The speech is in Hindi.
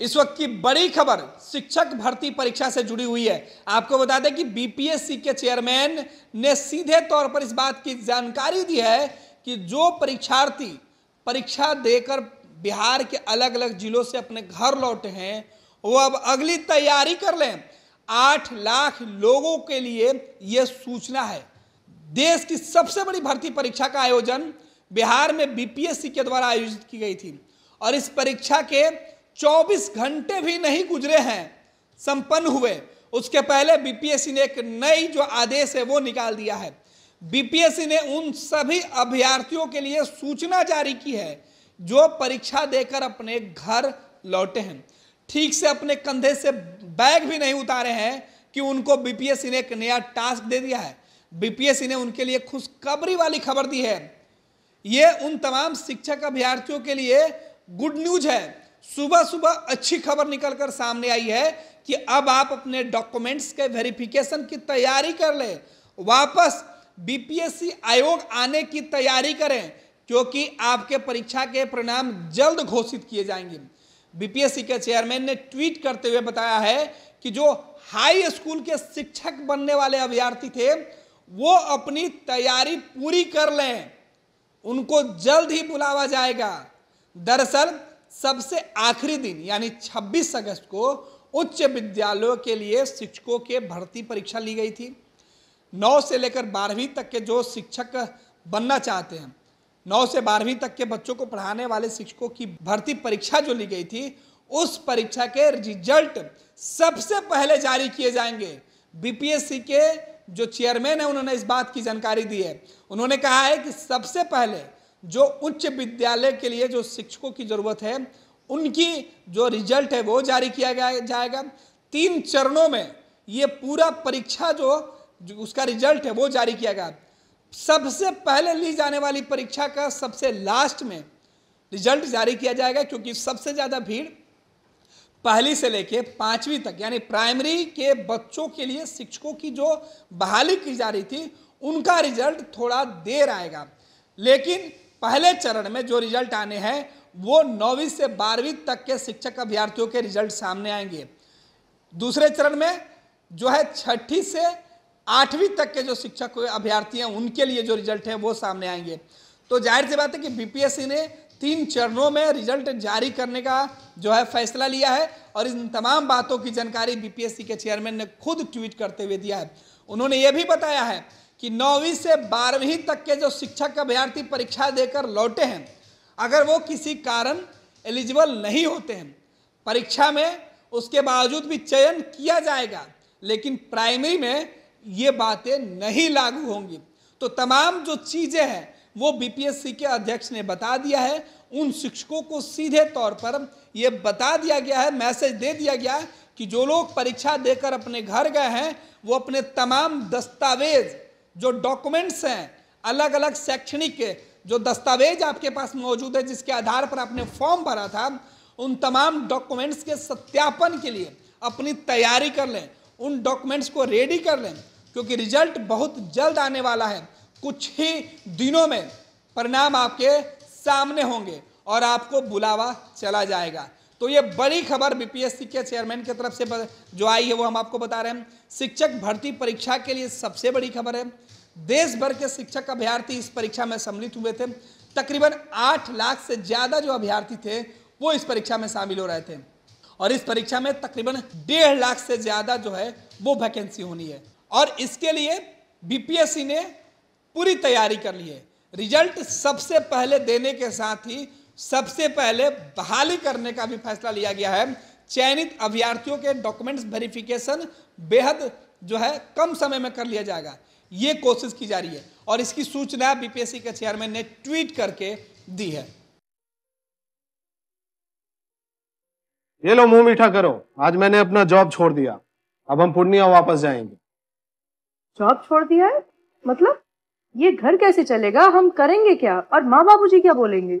इस वक्त की बड़ी खबर शिक्षक भर्ती परीक्षा से जुड़ी हुई है आपको बता दें कि बीपीएससी के चेयरमैन ने सीधे तौर पर इस बात की जानकारी दी है कि जो परीक्षार्थी परीक्षा देकर बिहार के अलग अलग जिलों से अपने घर लौटे हैं वो अब अगली तैयारी कर लें आठ लाख लोगों के लिए यह सूचना है देश की सबसे बड़ी भर्ती परीक्षा का आयोजन बिहार में बीपीएससी के द्वारा आयोजित की गई थी और इस परीक्षा के 24 घंटे भी नहीं गुजरे हैं संपन्न हुए उसके पहले बीपीएससी ने एक नई जो आदेश है वो निकाल दिया है बीपीएससी ने उन सभी अभ्यर्थियों के लिए सूचना जारी की है जो परीक्षा देकर अपने घर लौटे हैं ठीक से अपने कंधे से बैग भी नहीं उतारे हैं कि उनको बीपीएससी ने एक नया टास्क दे दिया है बीपीएससी ने उनके लिए खुशखबरी वाली खबर दी है ये उन तमाम शिक्षक अभ्यार्थियों के लिए गुड न्यूज है सुबह सुबह अच्छी खबर निकलकर सामने आई है कि अब आप अपने डॉक्यूमेंट्स के वेरिफिकेशन की तैयारी कर लें वापस बीपीएससी आयोग आने की तैयारी करें क्योंकि आपके परीक्षा के परिणाम जल्द घोषित किए जाएंगे बीपीएससी के चेयरमैन ने ट्वीट करते हुए बताया है कि जो हाई स्कूल के शिक्षक बनने वाले अभ्यार्थी थे वो अपनी तैयारी पूरी कर लें उनको जल्द ही बुलावा जाएगा दरअसल सबसे आखिरी दिन यानी 26 अगस्त को उच्च विद्यालयों के लिए शिक्षकों के भर्ती परीक्षा ली गई थी नौ से लेकर बारहवीं तक के जो शिक्षक बनना चाहते हैं नौ से बारहवीं तक के बच्चों को पढ़ाने वाले शिक्षकों की भर्ती परीक्षा जो ली गई थी उस परीक्षा के रिजल्ट सबसे पहले जारी किए जाएंगे बीपीएससी के जो चेयरमैन है उन्होंने इस बात की जानकारी दी है उन्होंने कहा है कि सबसे पहले जो उच्च विद्यालय के लिए जो शिक्षकों की ज़रूरत है उनकी जो रिजल्ट है वो जारी किया जाएगा तीन चरणों में ये पूरा परीक्षा जो, जो उसका रिजल्ट है वो जारी किया गया सबसे पहले ली जाने वाली परीक्षा का सबसे लास्ट में रिजल्ट जारी किया जाएगा क्योंकि सबसे ज़्यादा भीड़ पहली से लेके पाँचवीं तक यानी प्राइमरी के बच्चों के लिए शिक्षकों की जो बहाली की जा रही थी उनका रिजल्ट थोड़ा देर आएगा लेकिन पहले चरण में जो रिजल्ट आने हैं वो नौवीं से बारहवीं तक के शिक्षक अभ्यर्थियों के रिजल्ट सामने आएंगे दूसरे चरण में जो है छठी से आठवीं तक के जो शिक्षक अभ्यर्थी हैं उनके लिए जो रिजल्ट है वो सामने आएंगे तो जाहिर सी बात है कि बीपीएससी ने तीन चरणों में रिजल्ट जारी करने का जो है फैसला लिया है और इन तमाम बातों की जानकारी बीपीएससी के चेयरमैन ने खुद ट्वीट करते हुए दिया है उन्होंने ये भी बताया है कि नौवीं से बारहवीं तक के जो शिक्षक अभ्यर्थी परीक्षा देकर लौटे हैं अगर वो किसी कारण एलिजिबल नहीं होते हैं परीक्षा में उसके बावजूद भी चयन किया जाएगा लेकिन प्राइमरी में ये बातें नहीं लागू होंगी तो तमाम जो चीज़ें हैं वो बीपीएससी के अध्यक्ष ने बता दिया है उन शिक्षकों को सीधे तौर पर ये बता दिया गया है मैसेज दे दिया गया है कि जो लोग परीक्षा देकर अपने घर गए हैं वो अपने तमाम दस्तावेज़ जो डॉक्यूमेंट्स हैं अलग अलग शैक्षणिक जो दस्तावेज आपके पास मौजूद है जिसके आधार पर आपने फॉर्म भरा था उन तमाम डॉक्यूमेंट्स के सत्यापन के लिए अपनी तैयारी कर लें उन डॉक्यूमेंट्स को रेडी कर लें क्योंकि रिजल्ट बहुत जल्द आने वाला है कुछ ही दिनों में परिणाम आपके सामने होंगे और आपको बुलावा चला जाएगा तो ये बड़ी खबर बीपीएससी के चेयरमैन की तरफ से जो आई है वो हम आपको बता रहे हैं शिक्षक भर्ती परीक्षा के लिए सबसे बड़ी खबर है देश भर के शिक्षक अभ्यर्थी इस परीक्षा में सम्मिलित हुए थे तकरीबन आठ लाख से ज़्यादा जो अभ्यर्थी थे वो इस परीक्षा में शामिल हो रहे थे और इस परीक्षा में तकरीबन डेढ़ लाख से ज़्यादा जो है वो वैकेंसी होनी है और इसके लिए बीपीएससी ने पूरी तैयारी कर ली है रिजल्ट सबसे पहले देने के साथ ही सबसे पहले बहाली करने का भी फैसला लिया गया है चयनित अभ्यर्थियों के डॉक्यूमेंट्स वेरिफिकेशन बेहद जो है कम समय में कर लिया जाएगा ये कोशिश की जा रही है और इसकी सूचना बीपीएससी के चेयरमैन ने ट्वीट करके दी है ये लो मुंह मीठा करो आज मैंने अपना जॉब छोड़ दिया अब हम पूर्णिया वापस जाएंगे जॉब छोड़ दिया है मतलब ये घर कैसे चलेगा हम करेंगे क्या और माँ बाबू जी क्या बोलेंगे